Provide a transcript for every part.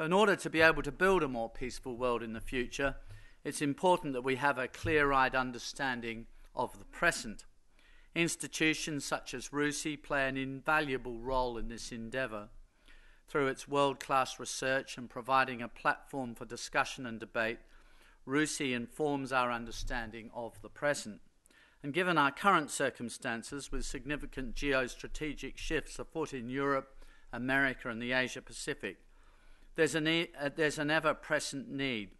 In order to be able to build a more peaceful world in the future, it's important that we have a clear eyed understanding of the present. Institutions such as RUSI play an invaluable role in this endeavour. Through its world class research and providing a platform for discussion and debate, RUSI informs our understanding of the present. And given our current circumstances, with significant geostrategic shifts afoot in Europe, America, and the Asia Pacific, there's an, uh, there's an ever present need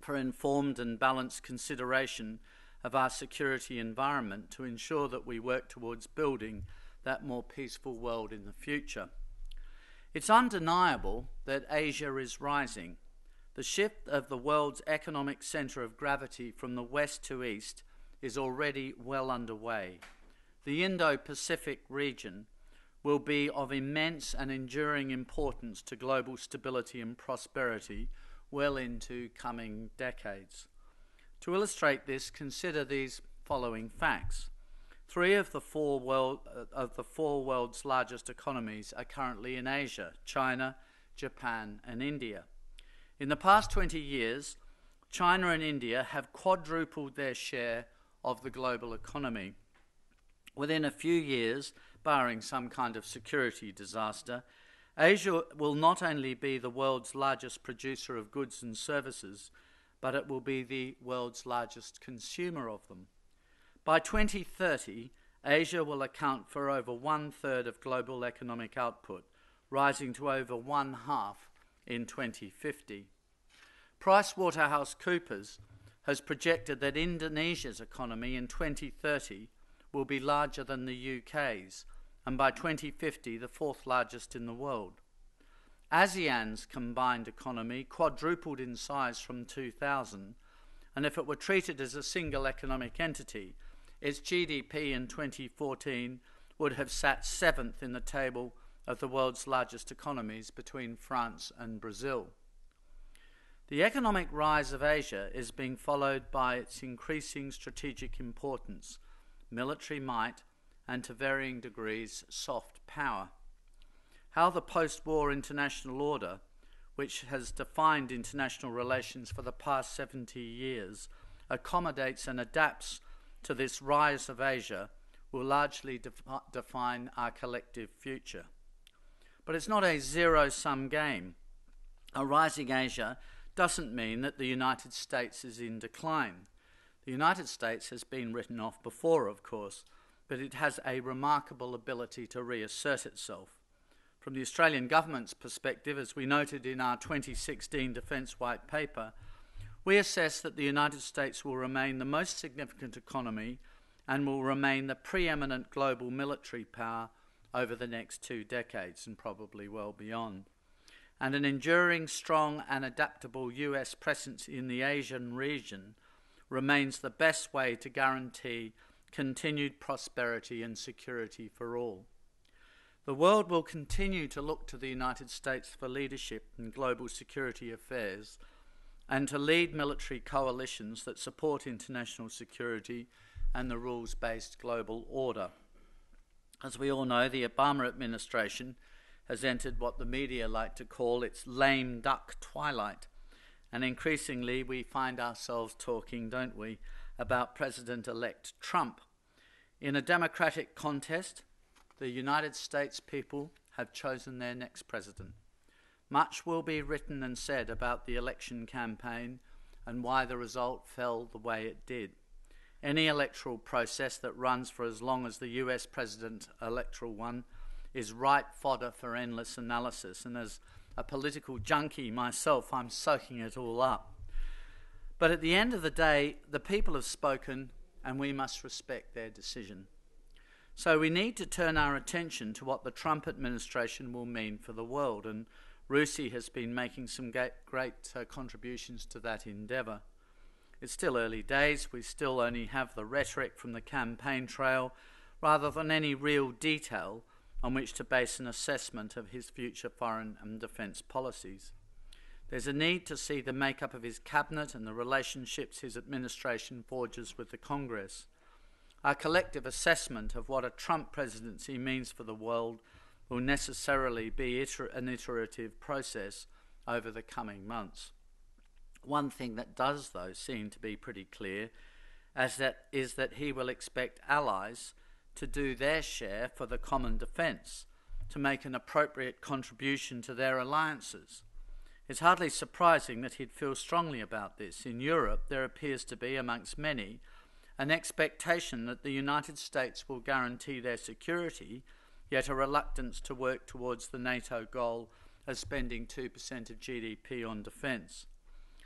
for informed and balanced consideration of our security environment to ensure that we work towards building that more peaceful world in the future. It's undeniable that Asia is rising. The shift of the world's economic centre of gravity from the west to east is already well underway. The Indo Pacific region will be of immense and enduring importance to global stability and prosperity well into coming decades. To illustrate this, consider these following facts. Three of the four world, uh, of the four world's largest economies are currently in Asia: China, Japan, and India. In the past 20 years, China and India have quadrupled their share of the global economy. Within a few years, barring some kind of security disaster, Asia will not only be the world's largest producer of goods and services, but it will be the world's largest consumer of them. By 2030, Asia will account for over one third of global economic output, rising to over one half in 2050. PricewaterhouseCoopers has projected that Indonesia's economy in 2030 will be larger than the UK's, and by 2050 the fourth largest in the world. ASEAN's combined economy quadrupled in size from 2000, and if it were treated as a single economic entity, its GDP in 2014 would have sat seventh in the table of the world's largest economies between France and Brazil. The economic rise of Asia is being followed by its increasing strategic importance – military might, and to varying degrees, soft power. How the post war international order, which has defined international relations for the past 70 years, accommodates and adapts to this rise of Asia will largely def- define our collective future. But it's not a zero sum game. A rising Asia doesn't mean that the United States is in decline. The United States has been written off before, of course, but it has a remarkable ability to reassert itself. From the Australian government's perspective, as we noted in our 2016 Defence White Paper, we assess that the United States will remain the most significant economy and will remain the preeminent global military power over the next two decades and probably well beyond. And an enduring, strong, and adaptable US presence in the Asian region remains the best way to guarantee continued prosperity and security for all. The world will continue to look to the United States for leadership in global security affairs and to lead military coalitions that support international security and the rules based global order. As we all know, the Obama administration has entered what the media like to call its lame duck twilight and increasingly, we find ourselves talking, don't we, about President elect Trump. In a democratic contest, the United States people have chosen their next president. Much will be written and said about the election campaign and why the result fell the way it did. Any electoral process that runs for as long as the US president electoral one is ripe fodder for endless analysis. And as a political junkie myself, I'm soaking it all up. But at the end of the day, the people have spoken and we must respect their decision. So we need to turn our attention to what the Trump administration will mean for the world, and Rusi has been making some great uh, contributions to that endeavour. It's still early days, we still only have the rhetoric from the campaign trail rather than any real detail on which to base an assessment of his future foreign and defence policies. There's a need to see the makeup of his cabinet and the relationships his administration forges with the Congress. Our collective assessment of what a Trump presidency means for the world will necessarily be iter- an iterative process over the coming months. One thing that does, though, seem to be pretty clear as that is that he will expect allies to do their share for the common defence, to make an appropriate contribution to their alliances. It's hardly surprising that he'd feel strongly about this. In Europe, there appears to be, amongst many, an expectation that the United States will guarantee their security, yet a reluctance to work towards the NATO goal of spending 2% of GDP on defence.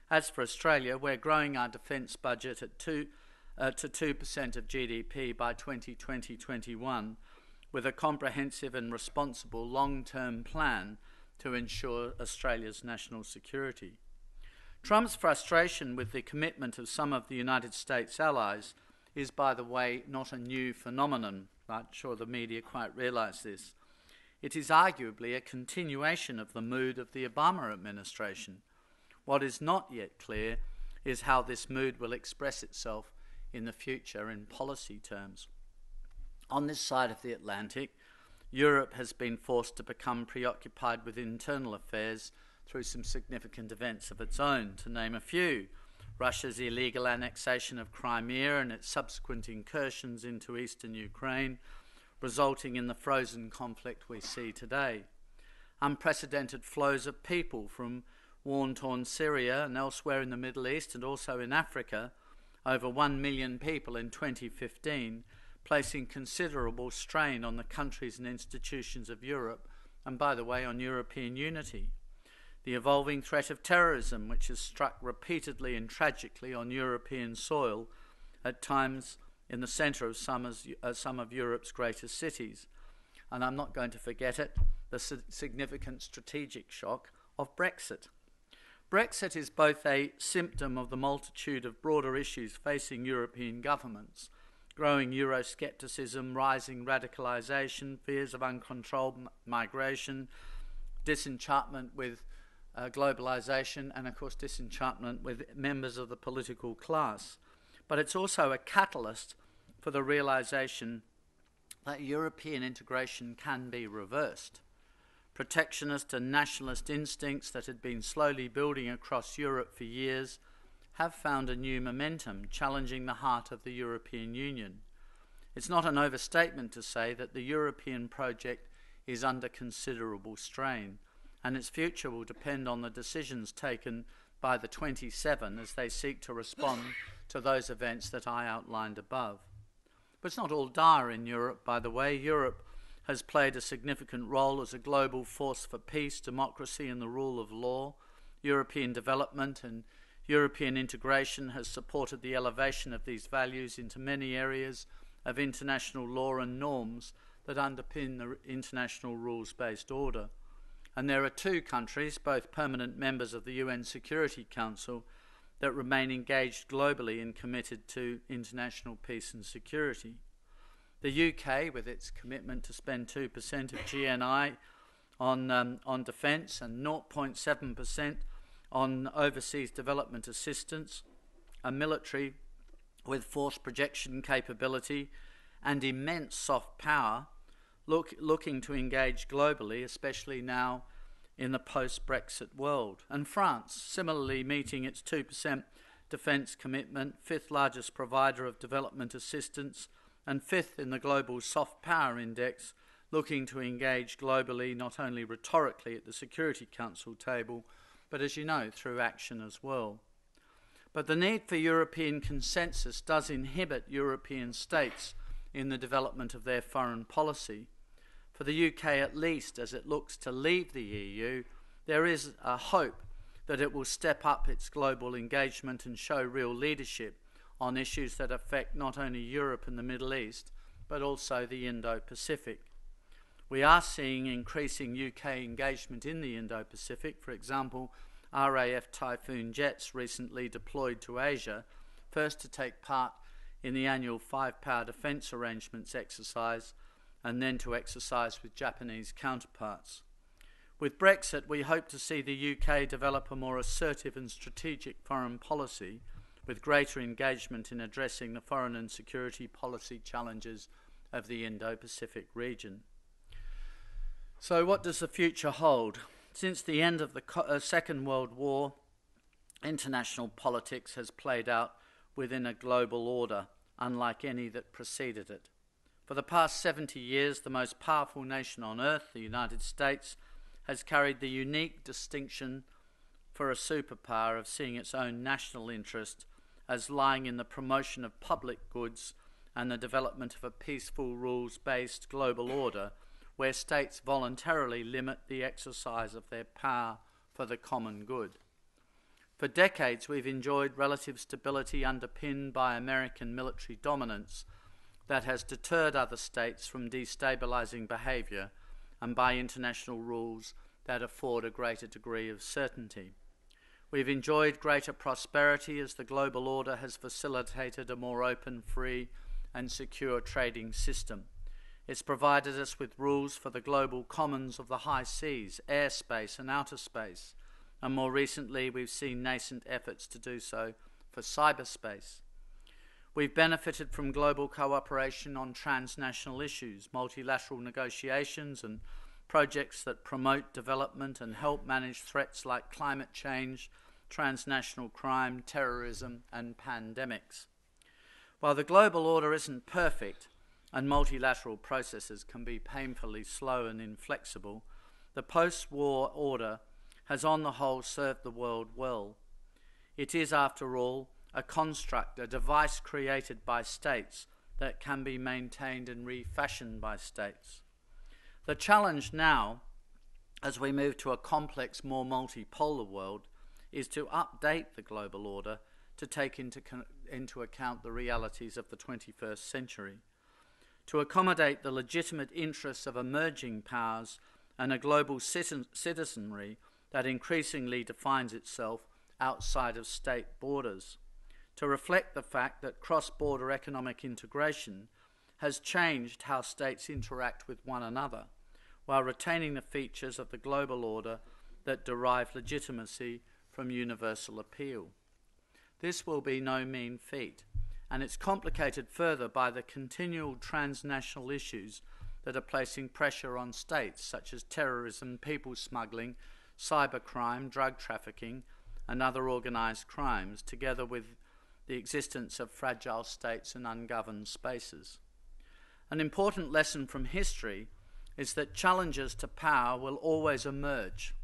As for Australia, we're growing our defence budget at 2 uh, to 2% of GDP by 2020 21 with a comprehensive and responsible long term plan to ensure Australia's national security. Trump's frustration with the commitment of some of the United States allies is, by the way, not a new phenomenon. I'm sure the media quite realise this. It is arguably a continuation of the mood of the Obama administration. What is not yet clear is how this mood will express itself in the future in policy terms. On this side of the Atlantic, Europe has been forced to become preoccupied with internal affairs through some significant events of its own, to name a few. Russia's illegal annexation of Crimea and its subsequent incursions into eastern Ukraine, resulting in the frozen conflict we see today. Unprecedented flows of people from war torn Syria and elsewhere in the Middle East and also in Africa over 1 million people in 2015, placing considerable strain on the countries and institutions of Europe, and by the way, on European unity. The evolving threat of terrorism, which has struck repeatedly and tragically on European soil, at times in the centre of uh, some, of Europe's greatest cities. And I'm not going to forget it the significant strategic shock of Brexit. Brexit is both a symptom of the multitude of broader issues facing European governments growing Euroscepticism, rising radicalisation, fears of uncontrolled migration, disenchantment with uh, globalisation, and of course, disenchantment with members of the political class. But it's also a catalyst for the realisation that European integration can be reversed protectionist and nationalist instincts that had been slowly building across Europe for years have found a new momentum challenging the heart of the European Union. It's not an overstatement to say that the European project is under considerable strain, and its future will depend on the decisions taken by the 27 as they seek to respond to those events that I outlined above. But it's not all dire in Europe, by the way. Europe has played a significant role as a global force for peace, democracy, and the rule of law. European development and European integration has supported the elevation of these values into many areas of international law and norms that underpin the international rules based order. And there are two countries, both permanent members of the UN Security Council, that remain engaged globally and committed to international peace and security. The UK, with its commitment to spend 2% of GNI on, um, on defence and 0.7% on overseas development assistance, a military with force projection capability and immense soft power, look, looking to engage globally, especially now in the post Brexit world. And France, similarly, meeting its 2% defence commitment, fifth largest provider of development assistance and fifth in the global soft power index, looking to engage globally not only rhetorically at the Security Council table, but as you know, through action as well. But the need for European consensus does inhibit European states in the development of their foreign policy. For the UK, at least, as it looks to leave the EU, there is a hope that it will step up its global engagement and show real leadership on issues that affect not only Europe and the Middle East, but also the Indo Pacific. We are seeing increasing UK engagement in the Indo Pacific, for example, RAF Typhoon jets recently deployed to Asia, first to take part in the annual Five Power Defence Arrangements exercise and then to exercise with Japanese counterparts. With Brexit, we hope to see the UK develop a more assertive and strategic foreign policy with greater engagement in addressing the foreign and security policy challenges of the Indo Pacific region. So, what does the future hold? Since the end of the uh, Second World War, international politics has played out within a global order, unlike any that preceded it. For the past 70 years, the most powerful nation on earth, the United States, has carried the unique distinction for a superpower of seeing its own national interest as lying in the promotion of public goods and the development of a peaceful, rules based global order where states voluntarily limit the exercise of their power for the common good. For decades, we've enjoyed relative stability underpinned by American military dominance that has deterred other states from destabilizing behavior and by international rules that afford a greater degree of certainty. We've enjoyed greater prosperity as the global order has facilitated a more open, free, and secure trading system. It's provided us with rules for the global commons of the high seas, airspace, and outer space. And more recently, we've seen nascent efforts to do so for cyberspace. We've benefited from global cooperation on transnational issues, multilateral negotiations, and projects that promote development and help manage threats like climate change transnational crime, terrorism, and pandemics. While the global order isn't perfect and multilateral processes can be painfully slow and inflexible, the post war order has on the whole served the world well. It is, after all, a construct, a device created by states that can be maintained and refashioned by states. The challenge now, as we move to a complex, more multipolar world, is to update the global order to take into, into account the realities of the 21st century, to accommodate the legitimate interests of emerging powers and a global citizen citizenry that increasingly defines itself outside of state borders, to reflect the fact that cross border economic integration has changed how states interact with one another while retaining the features of the global order that derive legitimacy from universal appeal. This will be no mean feat, and it's complicated further by the continual transnational issues that are placing pressure on states such as terrorism, people smuggling, cybercrime, drug trafficking, and other organised crimes, together with the existence of fragile states and ungoverned spaces. An important lesson from history is that challenges to power will always emerge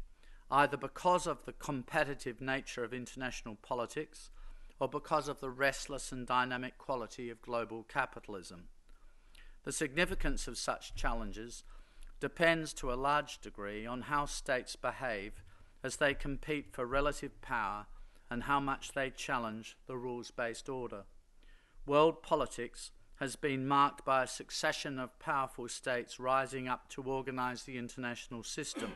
either because of the competitive nature of international politics or because of the restless and dynamic quality of global capitalism. The significance of such challenges depends to a large degree on how states behave as they compete for relative power and how much they challenge the rules based order. World politics has been marked by a succession of powerful states rising up to organize the international system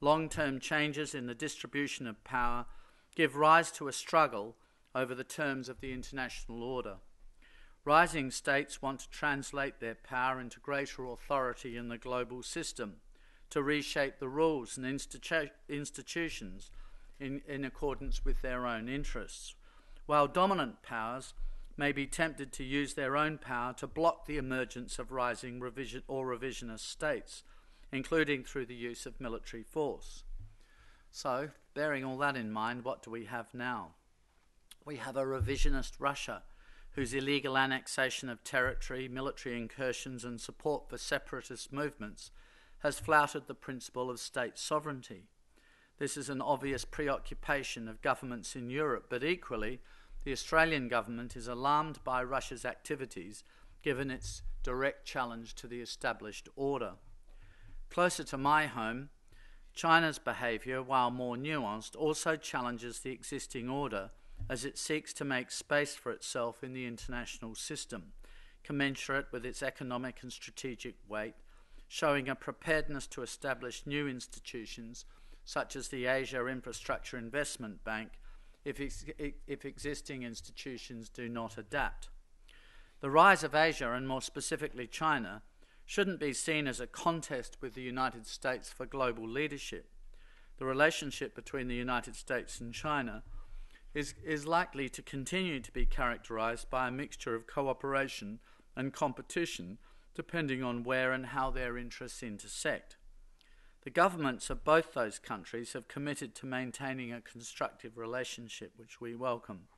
long term changes in the distribution of power give rise to a struggle over the terms of the international order. Rising states want to translate their power into greater authority in the global system, to reshape the rules and institu- institutions in, in accordance with their own interests, while dominant powers may be tempted to use their own power to block the emergence of rising revision or revisionist states including through the use of military force. So, bearing all that in mind, what do we have now? We have a revisionist Russia whose illegal annexation of territory, military incursions, and support for separatist movements has flouted the principle of state sovereignty. This is an obvious preoccupation of governments in Europe, but equally, the Australian government is alarmed by Russia's activities given its direct challenge to the established order. Closer to my home, China's behaviour, while more nuanced, also challenges the existing order as it seeks to make space for itself in the international system, commensurate with its economic and strategic weight, showing a preparedness to establish new institutions such as the Asia Infrastructure Investment Bank if, ex if existing institutions do not adapt. The rise of Asia, and more specifically China, shouldn't be seen as a contest with the United States for global leadership. The relationship between the United States and China is, is likely to continue to be characterized by a mixture of cooperation and competition, depending on where and how their interests intersect. The governments of both those countries have committed to maintaining a constructive relationship, which we welcome.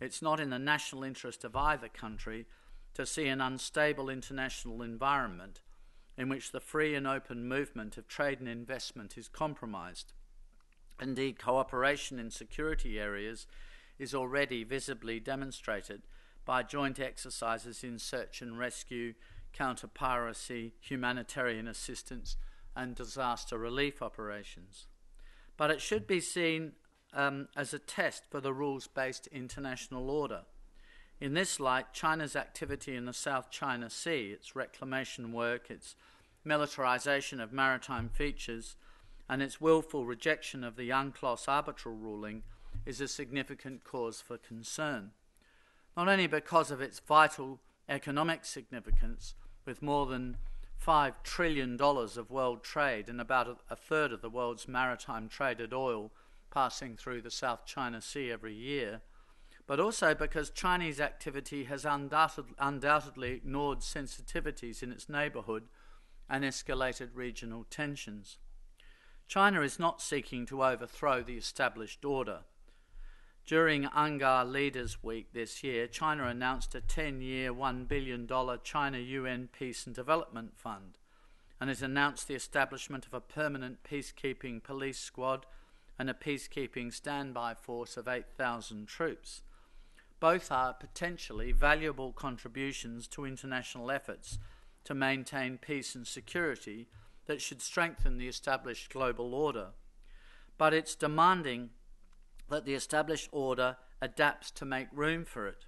It's not in the national interest of either country to see an unstable international environment in which the free and open movement of trade and investment is compromised. Indeed, cooperation in security areas is already visibly demonstrated by joint exercises in search and rescue, counter piracy, humanitarian assistance, and disaster relief operations. But it should be seen um, as a test for the rules based international order in this light, China's activity in the South China Sea, its reclamation work, its militarization of maritime features, and its willful rejection of the UNCLOS arbitral ruling is a significant cause for concern, not only because of its vital economic significance, with more than $5 trillion of world trade and about a third of the world's maritime traded oil passing through the South China Sea every year but also because Chinese activity has undoubtedly ignored sensitivities in its neighbourhood and escalated regional tensions. China is not seeking to overthrow the established order. During Angar Leaders Week this year, China announced a 10 year, $1 billion China UN Peace and Development Fund, and it announced the establishment of a permanent peacekeeping police squad and a peacekeeping standby force of 8,000 troops. Both are potentially valuable contributions to international efforts to maintain peace and security that should strengthen the established global order. But it's demanding that the established order adapts to make room for it.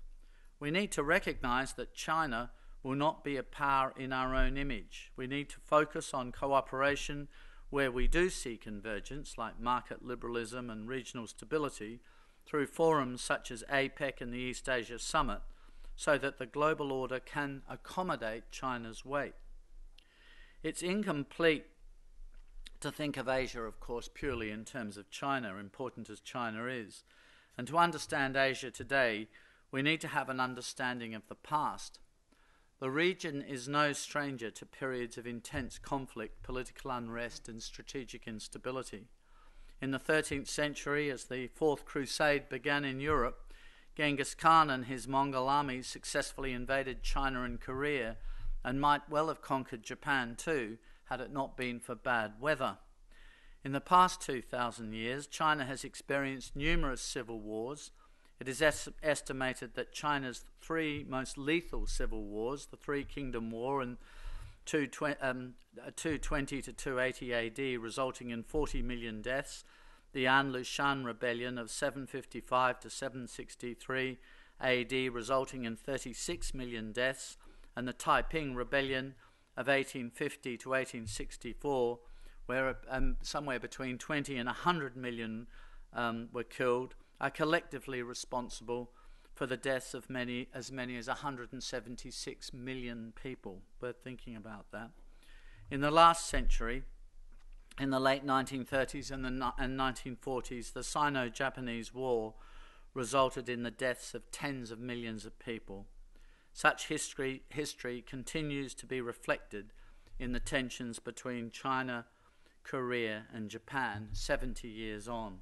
We need to recognize that China will not be a power in our own image. We need to focus on cooperation where we do see convergence, like market liberalism and regional stability through forums such as APEC and the East Asia Summit so that the global order can accommodate China's weight. It's incomplete to think of Asia, of course, purely in terms of China, important as China is. And to understand Asia today, we need to have an understanding of the past. The region is no stranger to periods of intense conflict, political unrest, and strategic instability. In the 13th century, as the Fourth Crusade began in Europe, Genghis Khan and his Mongol armies successfully invaded China and Korea and might well have conquered Japan too had it not been for bad weather. In the past 2,000 years, China has experienced numerous civil wars. It is es- estimated that China's three most lethal civil wars, the Three Kingdom War and 220, um, uh, to 280 AD, resulting in 40 million deaths, the Lushan rebellion of 755 to 763 AD, resulting in 36 million deaths, and the Taiping rebellion of 1850 to 1864, where um, somewhere between 20 and 100 million um, were killed, are collectively responsible for the deaths of many as many as 176 million people. Worth thinking about that. In the last century, in the late 1930s and, the, and 1940s, the Sino Japanese War resulted in the deaths of tens of millions of people. Such history, history continues to be reflected in the tensions between China, Korea, and Japan 70 years on.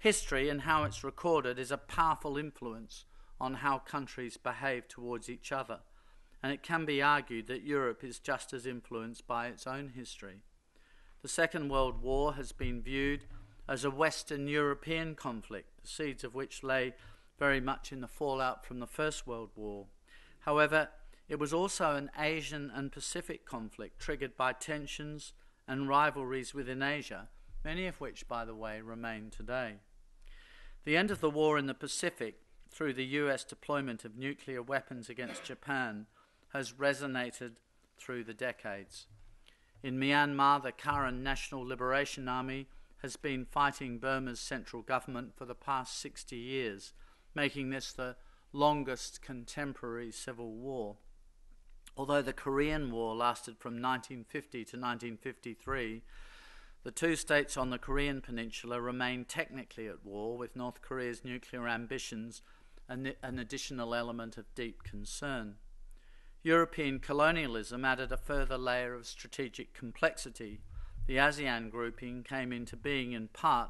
History and how it's recorded is a powerful influence on how countries behave towards each other, and it can be argued that Europe is just as influenced by its own history. The Second World War has been viewed as a Western European conflict, the seeds of which lay very much in the fallout from the First World War. However, it was also an Asian and Pacific conflict triggered by tensions and rivalries within Asia, many of which, by the way, remain today. The end of the war in the Pacific through the US deployment of nuclear weapons against Japan has resonated through the decades. In Myanmar, the Karen National Liberation Army has been fighting Burma's central government for the past 60 years, making this the longest contemporary civil war. Although the Korean War lasted from 1950 to 1953, the two states on the Korean peninsula remain technically at war with North Korea's nuclear ambitions, an, an additional element of deep concern. European colonialism added a further layer of strategic complexity. The ASEAN grouping came into being in part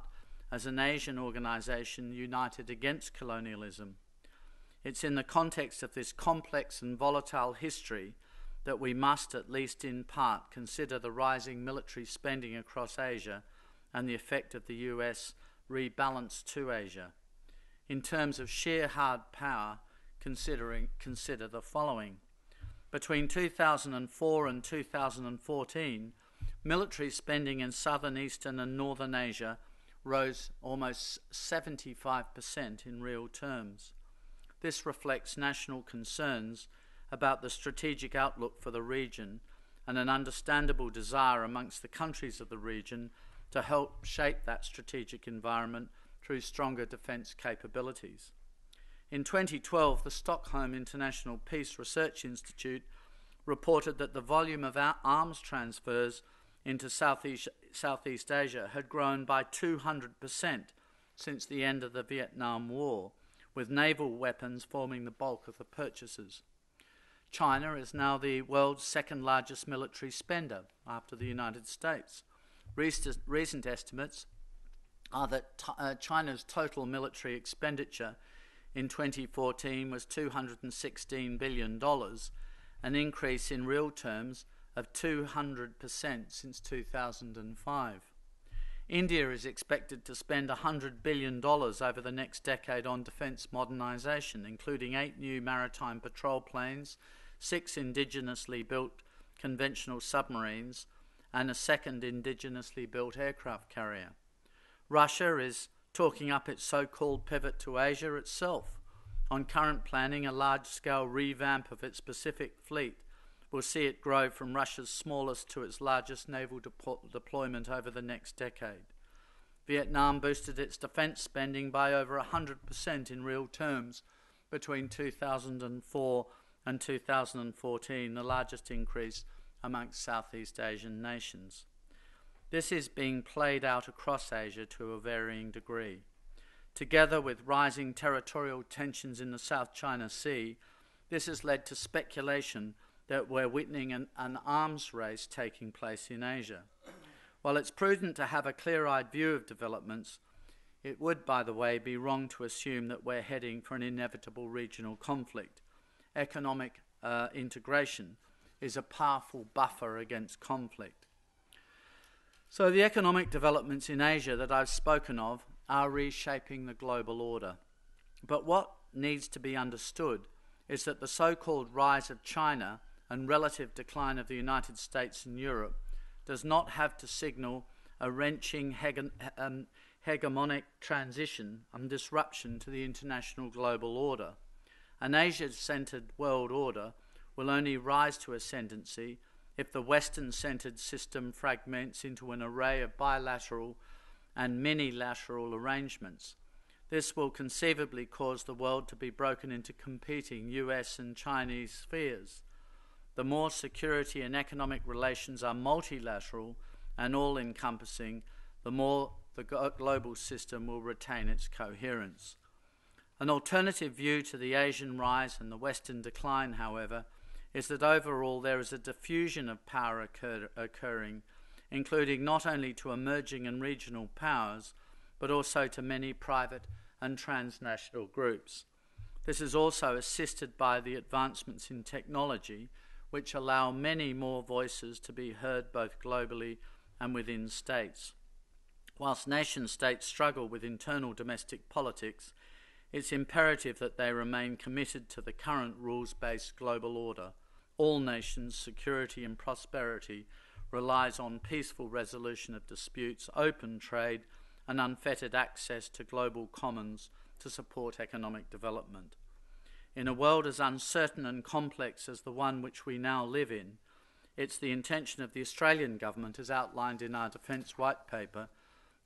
as an Asian organization united against colonialism. It's in the context of this complex and volatile history that we must, at least in part, consider the rising military spending across Asia and the effect of the US rebalance to Asia. In terms of sheer hard power, considering, consider the following. Between 2004 and 2014, military spending in southern, eastern, and northern Asia rose almost 75% in real terms. This reflects national concerns about the strategic outlook for the region and an understandable desire amongst the countries of the region to help shape that strategic environment through stronger defence capabilities. In 2012, the Stockholm International Peace Research Institute reported that the volume of arms transfers into Southeast, Southeast Asia had grown by 200% since the end of the Vietnam War, with naval weapons forming the bulk of the purchases. China is now the world's second largest military spender after the United States. Recent, estimates are that uh, China's total military expenditure in 2014 was $216 billion, an increase in real terms of 200% since 2005. India is expected to spend $100 billion over the next decade on defence modernisation, including eight new maritime patrol planes, six indigenously built conventional submarines, and a second indigenously built aircraft carrier. Russia is talking up its so called pivot to Asia itself. On current planning, a large scale revamp of its Pacific fleet will see it grow from Russia's smallest to its largest naval deployment over the next decade. Vietnam boosted its defence spending by over 100% in real terms between 2004 and 2014, the largest increase amongst Southeast Asian nations. This is being played out across Asia to a varying degree. Together with rising territorial tensions in the South China Sea, this has led to speculation that we're witnessing an, an, arms race taking place in Asia. While it's prudent to have a clear eyed view of developments, it would, by the way, be wrong to assume that we're heading for an inevitable regional conflict economic uh, integration is a powerful buffer against conflict. So, the economic developments in Asia that I've spoken of are reshaping the global order. But what needs to be understood is that the so called rise of China and relative decline of the United States and Europe does not have to signal a wrenching hege- um, hegemonic transition and disruption to the international global order. An Asia centered world order will only rise to ascendancy if the Western centered system fragments into an array of bilateral and minilateral arrangements. This will conceivably cause the world to be broken into competing US and Chinese spheres. The more security and economic relations are multilateral and all encompassing, the more the global system will retain its coherence. An alternative view to the Asian rise and the Western decline, however, is that overall there is a diffusion of power occur occurring, including not only to emerging and regional powers, but also to many private and transnational groups. This is also assisted by the advancements in technology, which allow many more voices to be heard both globally and within states. Whilst nation states struggle with internal domestic politics, it's imperative that they remain committed to the current rules based global order. All nations' security and prosperity relies on peaceful resolution of disputes, open trade, and unfettered access to global commons to support economic development. In a world as uncertain and complex as the one which we now live in, it's the intention of the Australian Government, as outlined in our Defence White Paper,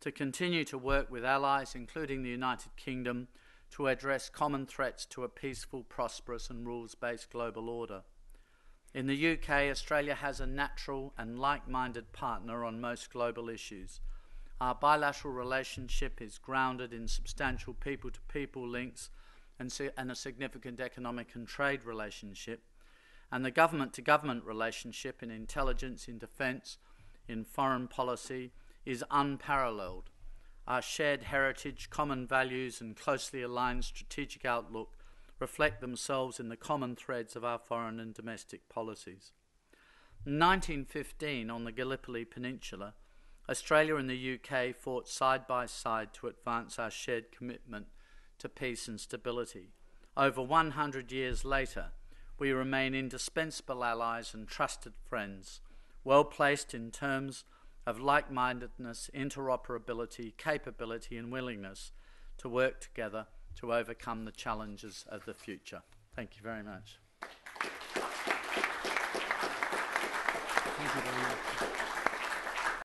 to continue to work with allies, including the United Kingdom, to address common threats to a peaceful, prosperous, and rules based global order. In the UK, Australia has a natural and like minded partner on most global issues. Our bilateral relationship is grounded in substantial people to people links and, and a significant economic and trade relationship, and the government to government relationship in intelligence, in defence, in foreign policy is unparalleled. Our shared heritage, common values, and closely aligned strategic outlook reflect themselves in the common threads of our foreign and domestic policies. In 1915, on the Gallipoli Peninsula, Australia and the UK fought side by side to advance our shared commitment to peace and stability. Over 100 years later, we remain indispensable allies and trusted friends, well placed in terms of like mindedness, interoperability, capability, and willingness to work together to overcome the challenges of the future. Thank you very much. Thank you very much.